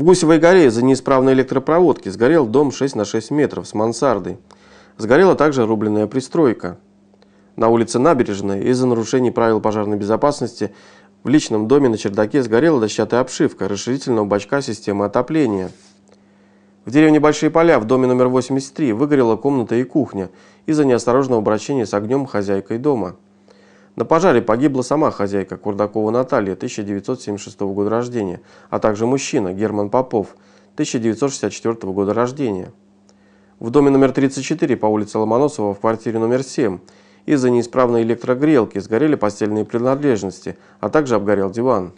В Гусевой горе из-за неисправной электропроводки сгорел дом 6 на 6 метров с мансардой. Сгорела также рубленная пристройка. На улице Набережной из-за нарушений правил пожарной безопасности в личном доме на чердаке сгорела дощатая обшивка расширительного бачка системы отопления. В деревне Большие Поля в доме номер 83 выгорела комната и кухня из-за неосторожного обращения с огнем хозяйкой дома. На пожаре погибла сама хозяйка Курдакова Наталья, 1976 года рождения, а также мужчина Герман Попов, 1964 года рождения. В доме номер 34 по улице Ломоносова в квартире номер 7 из-за неисправной электрогрелки сгорели постельные принадлежности, а также обгорел диван.